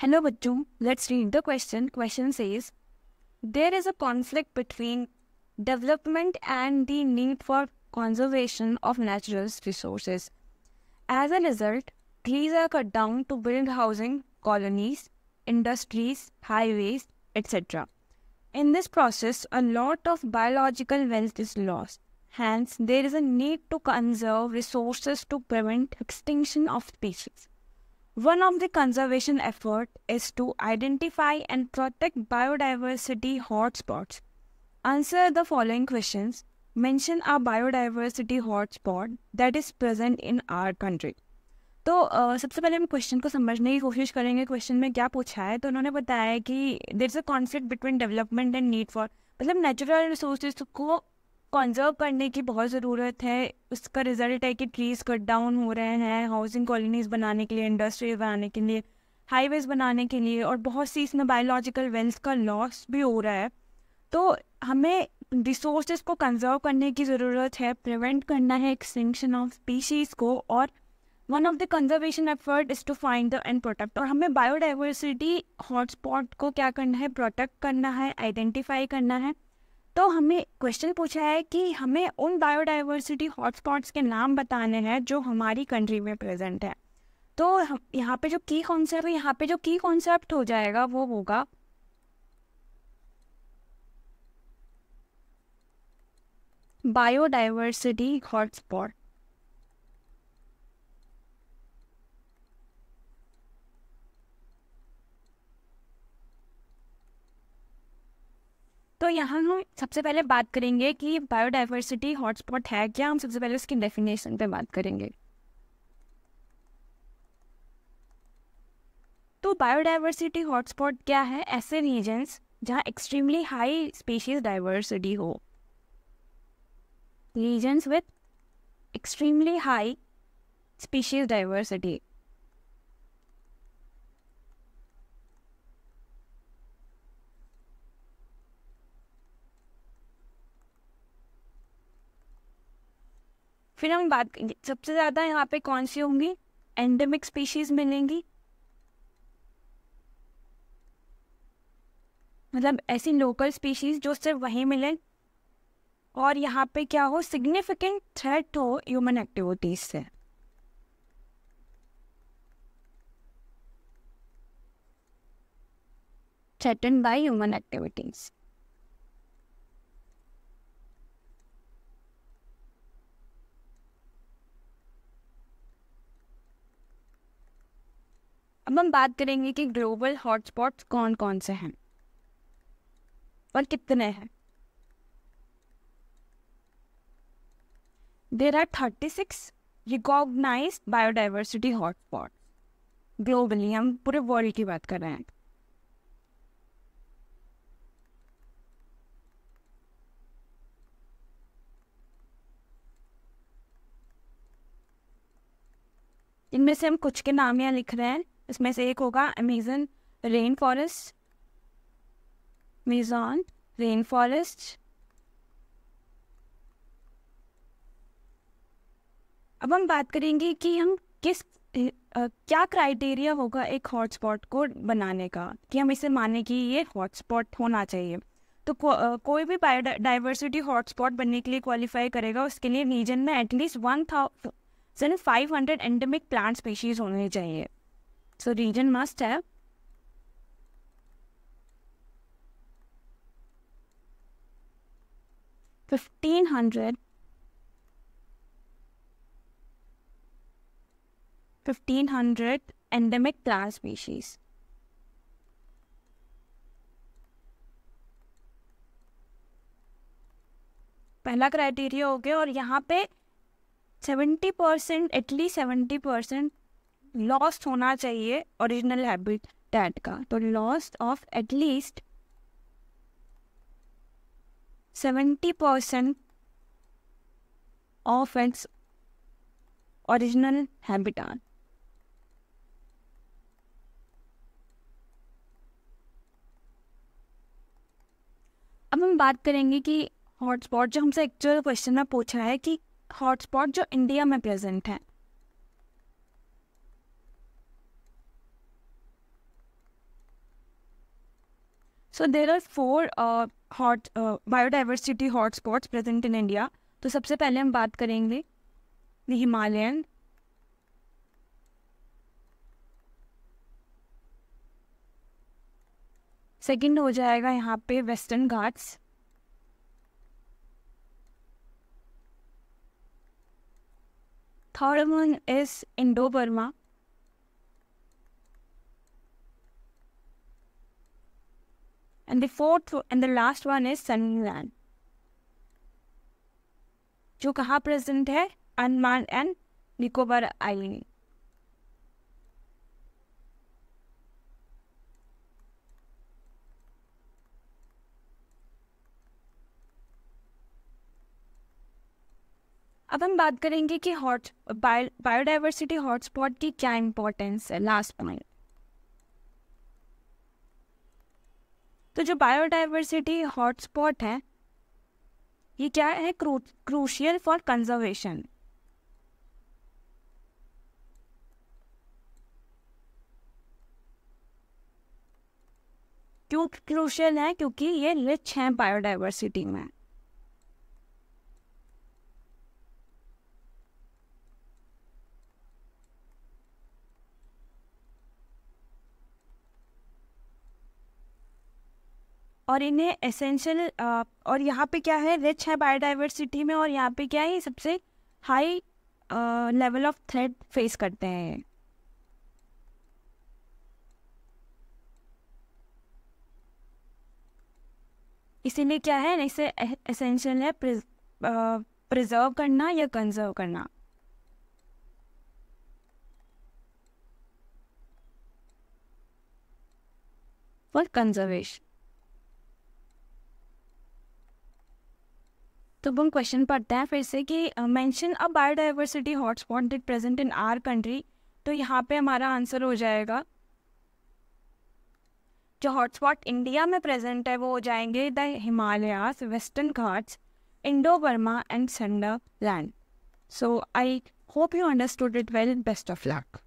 Hello Bachchu, let's read the question. Question says, there is a conflict between development and the need for conservation of natural resources. As a result, trees are cut down to build housing, colonies, industries, highways, etc. In this process, a lot of biological wealth is lost. Hence, there is a need to conserve resources to prevent extinction of species. One of the conservation effort is to identify and protect biodiversity hotspots. Answer the following questions. Mention a biodiversity hotspot that is present in our country. तो uh, सबसे पहले हम question को समझने की कोशिश करेंगे question में क्या पूछा है तो उन्होंने बताया कि there is a conflict between development and need for मतलब नेचुरल रिसोर्सेज को कंजर्व करने की बहुत ज़रूरत है उसका रिजल्ट है कि ट्रीज कट डाउन हो रहे हैं हाउसिंग कॉलोनीज़ बनाने के लिए इंडस्ट्रीज बनाने के लिए हाईवेज़ बनाने के लिए और बहुत सी इसमें बायोलॉजिकल वेल्थ का लॉस भी हो रहा है तो हमें रिसोर्सेज को कंजर्व करने की ज़रूरत है प्रिवेंट करना है एक्सटेंशन ऑफ स्पीशीज़ को और one of the conservation effort is to find the and protect और हमें बायोडाइवर्सिटी हॉटस्पॉट को क्या करना है प्रोटेक्ट करना है आइडेंटिफाई करना है तो हमें क्वेश्चन पूछा है कि हमें उन बायोडाइवर्सिटी हॉटस्पॉट्स के नाम बताने हैं जो हमारी कंट्री में प्रेजेंट है तो यहाँ पे जो की कॉन्सेप्ट यहाँ पे जो की कॉन्सेप्ट हो जाएगा वो होगा बायोडाइवर्सिटी हॉटस्पॉट तो यहाँ हम सबसे पहले बात करेंगे कि बायोडाइवर्सिटी हॉटस्पॉट है क्या हम सबसे पहले उसकी डेफिनेशन पे बात करेंगे तो बायोडाइवर्सिटी हॉटस्पॉट क्या है ऐसे रीजन्स जहाँ एक्सट्रीमली हाई स्पीशीज डाइवर्सिटी हो regions with extremely high species diversity फिर हम बात करेंगे सबसे ज़्यादा यहाँ पे कौन सी होंगी एंडेमिक स्पीशीज मिलेंगी मतलब ऐसी लोकल स्पीशीज जो सिर्फ वहीं मिलें और यहाँ पे क्या हो सिग्निफिकेंट थ्रेट हो ह्यूमन एक्टिविटीज से थ्रेटन बाय ह्यूमन एक्टिविटीज़ अब हम बात करेंगे कि ग्लोबल हॉटस्पॉट्स कौन कौन से हैं और कितने हैं there are thirty six recognise biodiversity hotspot globally हम पूरे वर्ल्ड की बात कर रहे हैं इनमें से हम कुछ के नाम यहाँ लिख रहे हैं इसमें से एक होगा Amazon rain forest Amazon rain forest अब हम बात करेंगे कि हम किस क्या क्राइटेरिया होगा एक हॉटस्पॉट को बनाने का कि हम इसे माने कि ये हॉटस्पॉट होना चाहिए तो को, आ, कोई भी बायोडाइवर्सिटी हॉटस्पॉट बनने के लिए क्वालिफाई करेगा उसके लिए रीजन में at least one thousand five hundred endemic plant species होने चाहिए So region must have fifteen hundred Fifteen hundred endemic plant species. पहला क्राइटेरिया हो गया और यहाँ पे seventy percent at least seventy percent lost होना चाहिए ओरिजिनल हैबिटेट का तो lost of at least seventy percent of its original habitat अब हम बात करेंगे कि हॉटस्पॉट जो हमसे एक्चुअल क्वेश्चन में पूछ रहा है कि हॉटस्पॉट जो इंडिया में प्रेजेंट है so there are four hot biodiversity hot hotspots present in India तो सबसे पहले हम बात करेंगे द हिमालयन सेकेंड हो जाएगा यहाँ पे Western Ghats third one is Indo Burma And the fourth and the last one is Sundaland जो कहाँ प्रेजेंट है अनमान एंड निकोबार आइलैंड अब हम बात करेंगे कि हॉट बायोडाइवर्सिटी हॉटस्पॉट की क्या इंपॉर्टेंस है लास्ट पॉइंट तो जो बायोडाइवर्सिटी हॉटस्पॉट है ये क्या है क्रूशियल फॉर कंजर्वेशन क्यों क्रूशियल है क्योंकि ये रिच है बायोडाइवर्सिटी में और इन्हें एसेंशियल और यहाँ पे क्या है रिच है बायोडाइवर्सिटी में और यहाँ पे क्या है सबसे high level of threat face करते हैं इसीलिए क्या है इसे एसेंशियल है प्रिजर्व करना या कंजर्व करना फॉर कंजर्वेशन तो हम क्वेश्चन पढ़ते हैं फिर से कि mention a biodiversity hotspot that present in our country तो यहाँ पे हमारा आंसर हो जाएगा जो हॉटस्पॉट इंडिया में प्रेजेंट है वो हो जाएंगे the Himalayas Western Ghats Indo Burma and Sundaland so I hope you understood it well best of luck